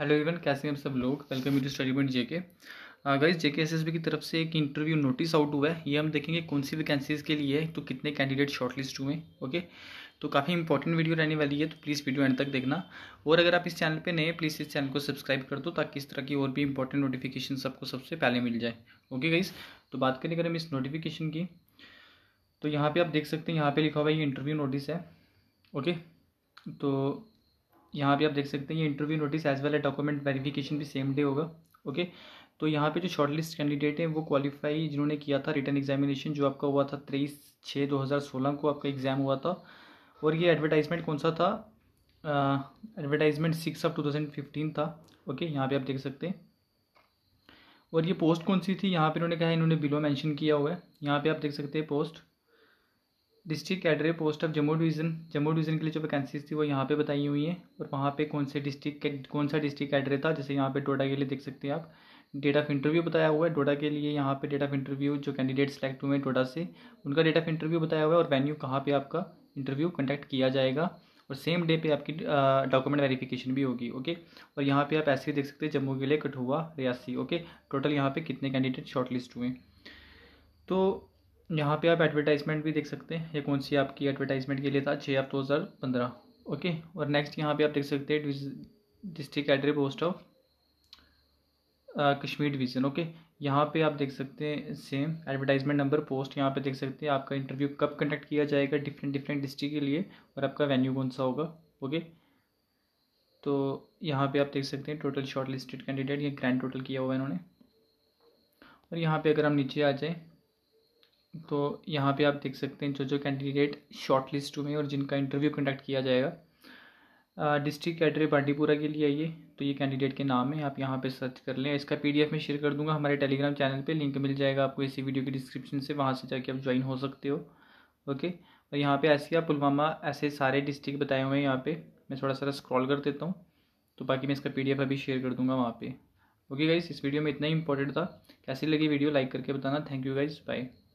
hello even कैसे हैं सब लोग welcome to study point JK guys JK S की तरफ से एक इंटरव्यू नोटिस आउट हुआ है ये हम देखेंगे कौन सी वैकेंसीज के लिए है तो कितने कैंडिडेट शॉर्टलिस्ट हुए ओके तो काफ़ी इंपॉर्टेंट वीडियो रहने वाली है तो प्लीज़ वीडियो एंड तक देखना और अगर आप इस चैनल पर नए प्लीज़ इस चैनल को सब्सक्राइब कर दो ताकि इस तरह की और भी इंपॉर्टेंट नोटिफिकेशन सबको सबसे पहले मिल जाए ओके गाइस तो बात करें अगर हम इस नोटिफिकेशन की तो यहाँ पर आप देख सकते हैं यहाँ पर लिखा हुआ ये इंटरव्यू नोटिस है ओके तो यहाँ पे आप देख सकते हैं ये interview notice as well as document verification भी सेम डे होगा ओके तो यहाँ पे जो शॉर्ट लिस्ट कैंडिडेट हैं वो क्वालिफाई जिन्होंने किया था रिटर्न एग्जामिनेशन जो आपका हुआ था तेईस छः दो हज़ार सोलह को आपका एग्ज़ाम हुआ था और ये एडवर्टाइजमेंट कौन सा था advertisement six of two thousand fifteen था ओके यहाँ पे आप देख सकते हैं और ये पोस्ट कौन सी थी यहाँ पर इन्होंने कहा इन्होंने बिलो मैंशन किया हुआ है यहाँ पर आप देख सकते हैं post district cadre post of Jammu division Jammu division के लिए जो वैकेंसीज थी वो यहाँ पे बताई हुई हैं और वहाँ पे कौन से डिस्ट्रिक्ट कौन सा डिस्ट्रिक्ट कैडरे था जैसे यहाँ पे डोडा के लिए देख सकते हैं आप डेट ऑफ इंटरव्यू बताया हुआ है डोडा के लिए यहाँ पे डेट ऑफ इंटरव्यू जो कैंडिडेट सेलेक्ट हुए हैं डोडा से उनका डेट ऑफ इंटरव्यू बताया हुआ है और वेन्यू कहाँ पर आपका इंटरव्यू कंडक्ट किया जाएगा और सेम डे पे आपकी डॉक्यूमेंट वेरिफिकेशन भी होगी ओके और यहाँ पे आप ऐसे ही देख सकते हैं जम्मू के लिए कठुआ रियासी ओके टोटल यहाँ पे कितने कैंडिडेट शॉर्टलिस्ट हुए तो यहाँ पे आप एडवर्टाइजमेंट भी देख सकते हैं ये कौन सी आपकी एडवर्टाइजमेंट के लिए था छः आप दो हज़ार पंद्रह ओके और नेक्स्ट यहाँ पे आप देख सकते हैं district cadre post of Kashmir division okay यहाँ पे आप देख सकते हैं सेम एडवर्टाइजमेंट नंबर पोस्ट यहाँ पे देख सकते हैं आपका इंटरव्यू कब कंडक्ट किया जाएगा डिफरेंट डिफरेंट डिस्ट्रिक्ट के लिए और आपका वेन्यू कौन सा होगा ओके तो यहाँ पे आप देख सकते हैं टोटल शॉर्ट लिस्टेड कैंडिडेट ये ग्रैंड टोटल किया हुआ है इन्होंने और यहाँ पे अगर हम नीचे आ जाएँ तो यहाँ पे आप देख सकते हैं जो जो कैंडिडेट शॉर्ट लिस्ट हुए और जिनका इंटरव्यू कंडक्ट किया जाएगा डिस्ट्रिक्ट कैडरे बांडीपुरा के लिए ये तो ये कैंडिडेट के नाम है आप यहाँ पे सर्च कर लें इसका पीडीएफ में शेयर कर दूंगा हमारे टेलीग्राम चैनल पे लिंक मिल जाएगा आपको इसी वीडियो के डिस्क्रिप्शन से वहाँ से जाके आप ज्वाइन हो सकते हो ओके और यहाँ पर ऐसे पुलवामा ऐसे सारे डिस्ट्रिक्ट बताए हुए हैं यहाँ पर मैं थोड़ा सारा स्क्रॉल कर देता हूँ तो बाकी मैं इसका पी अभी शेयर कर दूँगा वहाँ पर ओके गाइज इस वीडियो में इतना ही इंपॉर्टेंट था कैसी लगी वीडियो लाइक करके बताना थैंक यू गाइज बाय